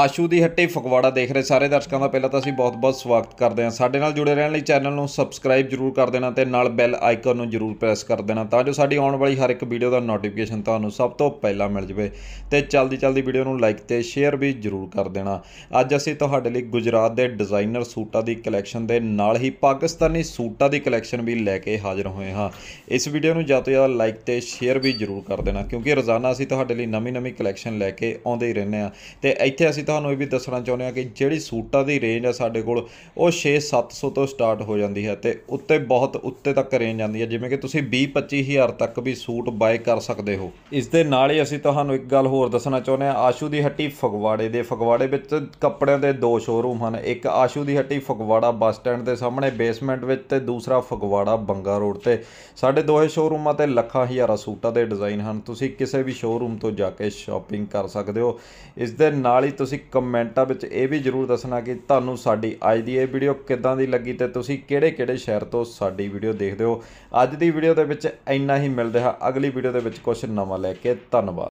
ਆਸ਼ੂ ਦੀ ਹੱਟੀ ਫਗਵਾੜਾ ਦੇਖ ਰਹੇ ਸਾਰੇ ਦਰਸ਼ਕਾਂ ਦਾ ਪਹਿਲਾਂ ਤਾਂ ਅਸੀਂ ਬਹੁਤ-ਬਹੁਤ ਸਵਾਗਤ ਕਰਦੇ ਹਾਂ ਸਾਡੇ ਨਾਲ ਜੁੜੇ ਰਹਿਣ ਲਈ ਚੈਨਲ ਨੂੰ ਸਬਸਕ੍ਰਾਈਬ ਜਰੂਰ ਕਰ ਦੇਣਾ ਤੇ ਨਾਲ ਬੈਲ ਆਈਕਨ ਨੂੰ ਜਰੂਰ ਪ੍ਰੈਸ ਕਰ ਦੇਣਾ ਤਾਂ ਜੋ ਸਾਡੀ ਆਉਣ ਵਾਲੀ ਹਰ ਇੱਕ ਵੀਡੀਓ ਦਾ ਨੋਟੀਫਿਕੇਸ਼ਨ ਤੁਹਾਨੂੰ ਸਭ ਤੋਂ ਪਹਿਲਾਂ ਮਿਲ ਜਵੇ ਤੇ ਜਲਦੀ-ਜਲਦੀ ਵੀਡੀਓ ਨੂੰ ਲਾਈਕ ਤੇ ਸ਼ੇਅਰ ਵੀ ਜਰੂਰ ਕਰ ਦੇਣਾ ਅੱਜ ਅਸੀਂ ਤੁਹਾਡੇ ਲਈ ਗੁਜਰਾਤ ਦੇ ਡਿਜ਼ਾਈਨਰ ਸੂਟਾਂ ਦੀ ਕਲੈਕਸ਼ਨ ਦੇ ਨਾਲ ਹੀ ਪਾਕਿਸਤਾਨੀ ਸੂਟਾਂ ਦੀ ਕਲੈਕਸ਼ਨ ਵੀ ਲੈ ਕੇ ਹਾਜ਼ਰ ਹੋਏ ਹਾਂ ਇਸ ਵੀਡੀਓ ਨੂੰ ਜ਼ਿਆਦਾ ਤੋਂ ਜ਼ਿਆਦਾ ਲਾਈਕ ਤੇ ਸ਼ੇਅਰ ਵੀ ਜਰੂਰ ਕਰ ਦੇਣਾ ਕਿਉਂਕਿ ਰੋਜ਼ਾਨਾ ਅਸੀਂ ਤੁਹਾਡੇ ਲਈ ਨਵੀਂ-ਨਵੀਂ ਕਲੈਕਸ਼ਨ ਲੈ ਕੇ ਆਉਂਦੇ ਹੀ ਰਹਿੰਦੇ ਹਾਂ ਤੇ ਇੱਥੇ ਅਸੀਂ ਤੁਹਾਨੂੰ ਇਹ ਵੀ ਦੱਸਣਾ ਚਾਹੁੰਦੇ ਆ ਕਿ ਜਿਹੜੀ ਸੂਟਾਂ ਦੀ ਰੇਂਜ ਆ ਸਾਡੇ ਕੋਲ ਉਹ 6-700 ਤੋਂ ਸਟਾਰਟ ਹੋ ਜਾਂਦੀ ਹੈ ਤੇ ਉੱਤੇ ਬਹੁਤ ਉੱਤੇ ਤੱਕ ਰੇਂਜ ਆਉਂਦੀ ਹੈ ਜਿਵੇਂ ਕਿ ਤੁਸੀਂ 20 25000 ਤੱਕ ਵੀ ਸੂਟ ਬਾਏ ਕਰ ਸਕਦੇ ਹੋ ਇਸ ਦੇ ਨਾਲ ਹੀ ਅਸੀਂ ਤੁਹਾਨੂੰ ਇੱਕ ਗੱਲ ਹੋਰ ਦੱਸਣਾ ਚਾਹੁੰਦੇ ਆ ਆਸ਼ੂ ਦੀ ਹੱਟੀ ਫਗਵਾੜੇ ਦੇ ਫਗਵਾੜੇ ਵਿੱਚ ਕੱਪੜਿਆਂ ਦੇ ਦੋ ਸ਼ੋਰੂਮ ਹਨ ਇੱਕ ਆਸ਼ੂ ਦੀ ਹੱਟੀ ਫਗਵਾੜਾ ਬੱਸ ਸਟੈਂਡ ਦੇ ਸਾਹਮਣੇ ਬੇਸਮੈਂਟ ਵਿੱਚ ਤੇ ਦੂਸਰਾ ਫਗਵਾੜਾ ਬੰਗਾ ਰੋਡ ਤੇ ਸਾਡੇ ਦੋਹੇ ਸ਼ੋਰੂਮਾਂ ਤੇ ਲੱਖਾਂ ਹਜ਼ਾਰਾਂ ਸੂਟਾਂ ਦੇ ਡਿਜ਼ਾਈਨ ਹਨ ਤੁਸੀਂ ਕਿਸੇ ਵੀ ਸ਼ੋਰੂਮ ਤੋਂ ਜਾ ਕੇ ਸ਼ਾਪਿੰਗ ਕਰ ਸਕਦੇ ਹੋ ਇਸ ਦੇ ਨਾਲ ਹੀ ਤੁਸੀਂ ਕਮੈਂਟਾਂ ਵਿੱਚ ਇਹ ਵੀ ਜ਼ਰੂਰ ਦੱਸਣਾ ਕਿ ਤੁਹਾਨੂੰ ਸਾਡੀ ਅੱਜ ਦੀ ਇਹ ਵੀਡੀਓ ਕਿੱਦਾਂ ਦੀ ਲੱਗੀ ਤੇ ਤੁਸੀਂ ਕਿਹੜੇ-ਕਿਹੜੇ ਸ਼ਹਿਰ ਤੋਂ ਸਾਡੀ ਵੀਡੀਓ ਦੇਖਦੇ ਹੋ ਅੱਜ ਦੀ ਵੀਡੀਓ ਦੇ ਵਿੱਚ ਇੰਨਾ ਹੀ ਮਿਲਦੇ ਹਾਂ ਅਗਲੀ ਵੀਡੀਓ ਦੇ ਵਿੱਚ ਕੁਝ ਨਵਾਂ ਲੈ ਕੇ ਧੰਨਵਾਦ